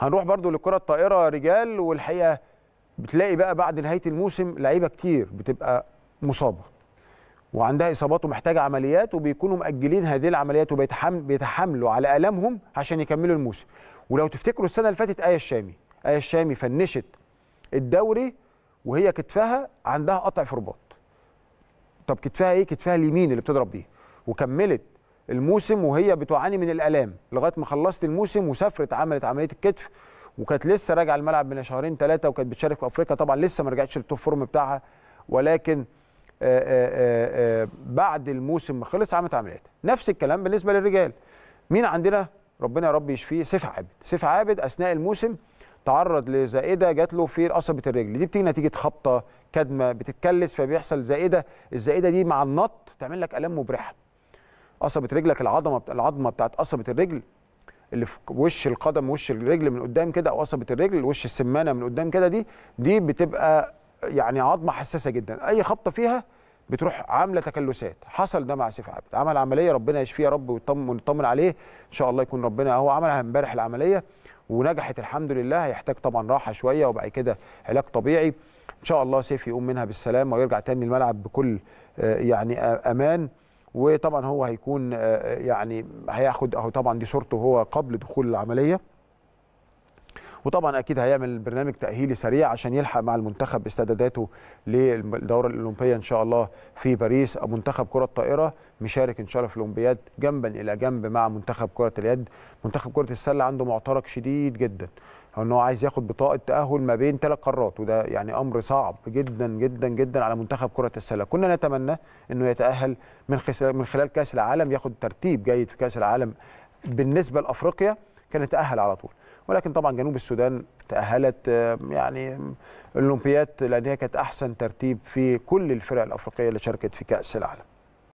هنروح برضو للكره الطائره رجال والحقيقه بتلاقي بقى بعد نهايه الموسم لعيبه كتير بتبقى مصابه وعندها اصابات ومحتاجه عمليات وبيكونوا مأجلين هذه العمليات وبيتحاملوا على الامهم عشان يكملوا الموسم ولو تفتكروا السنه اللي فاتت ايه الشامي ايه الشامي فنشت الدوري وهي كتفها عندها قطع في رباط طب كتفها ايه كتفها اليمين اللي بتضرب بيه وكملت الموسم وهي بتعاني من الالام لغايه ما خلصت الموسم وسافرت عملت عمليه الكتف وكانت لسه راجعه الملعب من شهرين ثلاثه وكانت بتشارك في افريقيا طبعا لسه ما رجعتش للتوب فورم بتاعها ولكن آآ آه، آآ آه، آآ آه، بعد الموسم ما خلص عملت عمليات نفس الكلام بالنسبه للرجال مين عندنا ربنا يا رب يشفيه سيف عابد سيف عابد اثناء الموسم تعرض لزائده جات له في قصبه الرجل دي بتيجي نتيجه خبطه كدمه بتتكلس فبيحصل زائده الزائده دي مع النط تعمل لك الام مبرحه قصبه رجلك العظمه العظمه بتاعت قصبه الرجل اللي في وش القدم وش الرجل من قدام كده او قصبه الرجل وش السمانه من قدام كده دي دي بتبقى يعني عظمه حساسه جدا اي خبطه فيها بتروح عامله تكلسات حصل ده مع سيف عبد عمل عمليه ربنا يشفيه يا رب ونطمن عليه ان شاء الله يكون ربنا هو عملها امبارح العمليه ونجحت الحمد لله هيحتاج طبعا راحه شويه وبعد كده علاج طبيعي ان شاء الله سيف يقوم منها بالسلامه ويرجع تاني الملعب بكل آه، يعني امان وطبعا هو هيكون آه، آه، يعني هياخد اهو طبعا دي صورته هو قبل دخول العمليه وطبعا اكيد هيعمل برنامج تاهيلي سريع عشان يلحق مع المنتخب استعداداته للدوره الاولمبيه ان شاء الله في باريس منتخب كره الطائره مشارك ان شاء الله في الاولمبياد جنبا الى جنب مع منتخب كره اليد منتخب كره السله عنده معترك شديد جدا او ان هو عايز ياخد بطاقه تاهل ما بين ثلاث قارات وده يعني امر صعب جدا جدا جدا على منتخب كره السله كنا نتمنى انه يتاهل من من خلال كاس العالم ياخد ترتيب جيد في كاس العالم بالنسبه لافريقيا كان يتاهل على طول ولكن طبعا جنوب السودان تاهلت يعني الاولمبيات لان هي كانت احسن ترتيب في كل الفرق الافريقيه اللي شاركت في كاس العالم